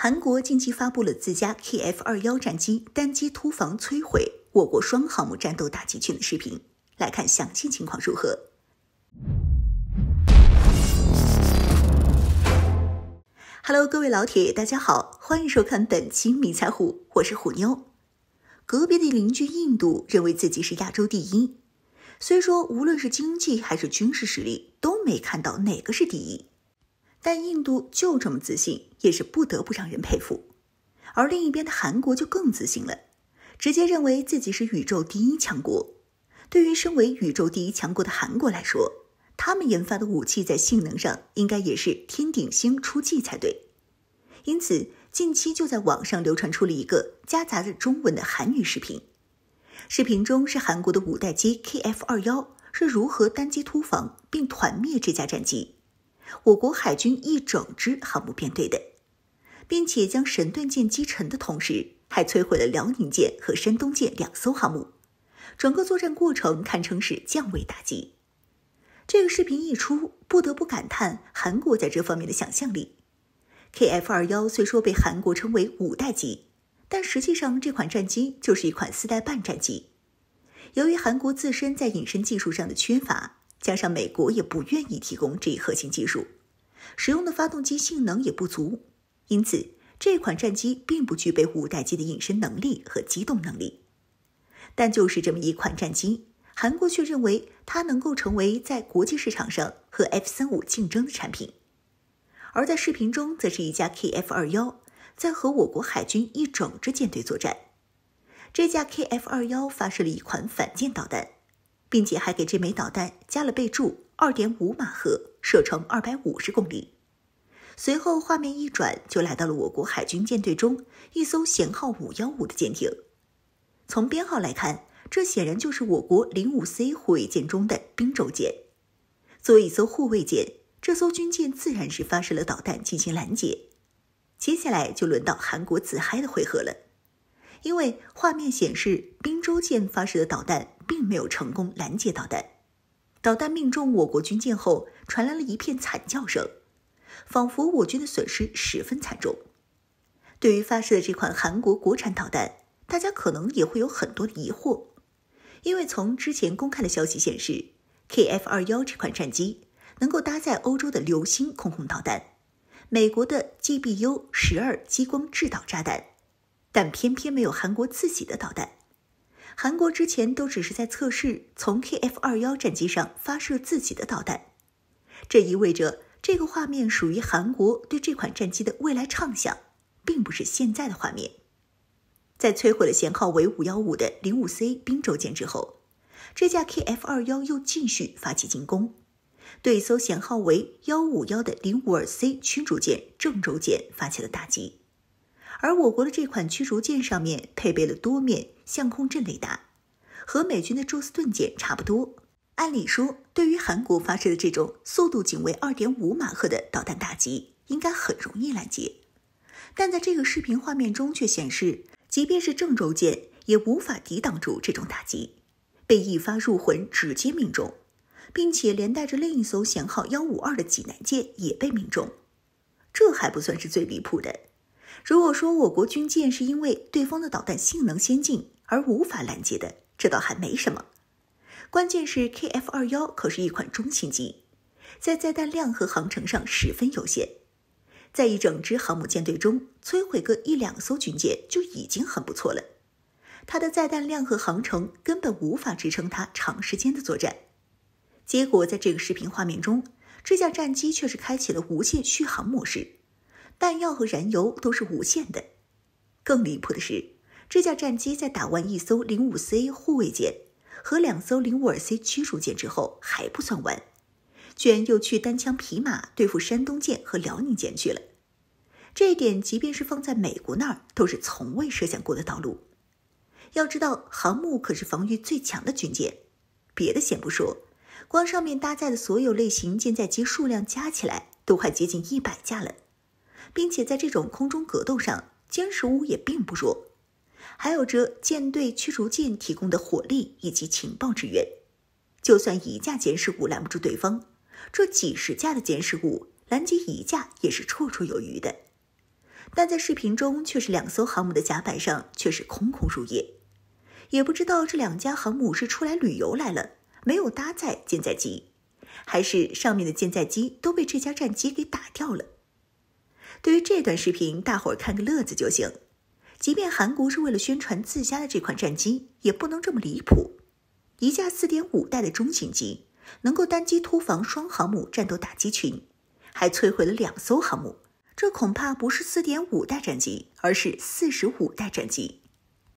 韩国近期发布了自家 KF 二幺战机单机突防摧毁我国双航母战斗打击群的视频，来看详细情况如何。Hello，各位老铁，大家好，欢迎收看本期迷彩虎，我是虎妞。隔壁的邻居印度认为自己是亚洲第一，虽说无论是经济还是军事实力，都没看到哪个是第一。但印度就这么自信，也是不得不让人佩服。而另一边的韩国就更自信了，直接认为自己是宇宙第一强国。对于身为宇宙第一强国的韩国来说，他们研发的武器在性能上应该也是天顶星出气才对。因此，近期就在网上流传出了一个夹杂着中文的韩语视频。视频中是韩国的五代机 KF 二幺是如何单机突防并团灭这架战机。我国海军一整支航母编队的，并且将神盾舰击沉的同时，还摧毁了辽宁舰和山东舰两艘航母。整个作战过程堪称是降维打击。这个视频一出，不得不感叹韩国在这方面的想象力。Kf 二幺虽说被韩国称为五代机，但实际上这款战机就是一款四代半战机。由于韩国自身在隐身技术上的缺乏。加上美国也不愿意提供这一核心技术，使用的发动机性能也不足，因此这款战机并不具备五代机的隐身能力和机动能力。但就是这么一款战机，韩国却认为它能够成为在国际市场上和 F 三五竞争的产品。而在视频中，则是一架 KF 二幺在和我国海军一整支舰队作战，这架 KF 二幺发射了一款反舰导弹。并且还给这枚导弹加了备注：二点五马赫，射程二百五十公里。随后画面一转，就来到了我国海军舰队中一艘舷号五幺五的舰艇。从编号来看，这显然就是我国零五 C 护卫舰中的滨州舰。作为一艘护卫舰，这艘军舰自然是发射了导弹进行拦截。接下来就轮到韩国自嗨的回合了。因为画面显示，滨州舰发射的导弹并没有成功拦截导弹，导弹命中我国军舰后，传来了一片惨叫声，仿佛我军的损失十分惨重。对于发射的这款韩国国产导弹，大家可能也会有很多的疑惑，因为从之前公开的消息显示，Kf 二幺这款战机能够搭载欧洲的流星空空导弹，美国的 GBU 十二激光制导炸弹。但偏偏没有韩国自己的导弹。韩国之前都只是在测试从 KF 二幺战机上发射自己的导弹，这意味着这个画面属于韩国对这款战机的未来畅想，并不是现在的画面。在摧毁了舷号为五幺五的零五 C 滨州舰之后，这架 KF 二幺又继续发起进攻，对一艘舷号为幺五幺的零五二 C 驱逐舰郑州舰发起了打击。而我国的这款驱逐舰上面配备了多面相控阵雷达，和美军的宙斯盾舰差不多。按理说，对于韩国发射的这种速度仅为二点五马赫的导弹打击，应该很容易拦截。但在这个视频画面中却显示，即便是郑州舰也无法抵挡住这种打击，被一发入魂直接命中，并且连带着另一艘舷号幺五二的济南舰也被命中。这还不算是最离谱的。如果说我国军舰是因为对方的导弹性能先进而无法拦截的，这倒还没什么。关键是 KF 二幺可是一款中型机，在载弹量和航程上十分有限，在一整支航母舰队中摧毁个一两艘军舰就已经很不错了。它的载弹量和航程根本无法支撑它长时间的作战。结果在这个视频画面中，这架战机却是开启了无限续航模式。弹药和燃油都是无限的。更离谱的是，这架战机在打完一艘零五 C 护卫舰和两艘零五二 C 驱逐舰之后还不算完，居然又去单枪匹马对付山东舰和辽宁舰去了。这一点，即便是放在美国那儿，都是从未设想过的道路。要知道，航母可是防御最强的军舰，别的先不说，光上面搭载的所有类型舰载机数量加起来，都快接近一百架了。并且在这种空中格斗上，歼十五也并不弱，还有着舰队驱逐舰提供的火力以及情报支援。就算一架歼十五拦不住对方，这几十架的歼十五拦截一架也是绰绰有余的。但在视频中，却是两艘航母的甲板上却是空空如也，也不知道这两架航母是出来旅游来了，没有搭载舰载机，还是上面的舰载机都被这家战机给打掉了。对于这段视频，大伙儿看个乐子就行。即便韩国是为了宣传自家的这款战机，也不能这么离谱。一架四点五代的中型机，能够单机突防双航母战斗打击群，还摧毁了两艘航母，这恐怕不是四点五代战机，而是四十五代战机。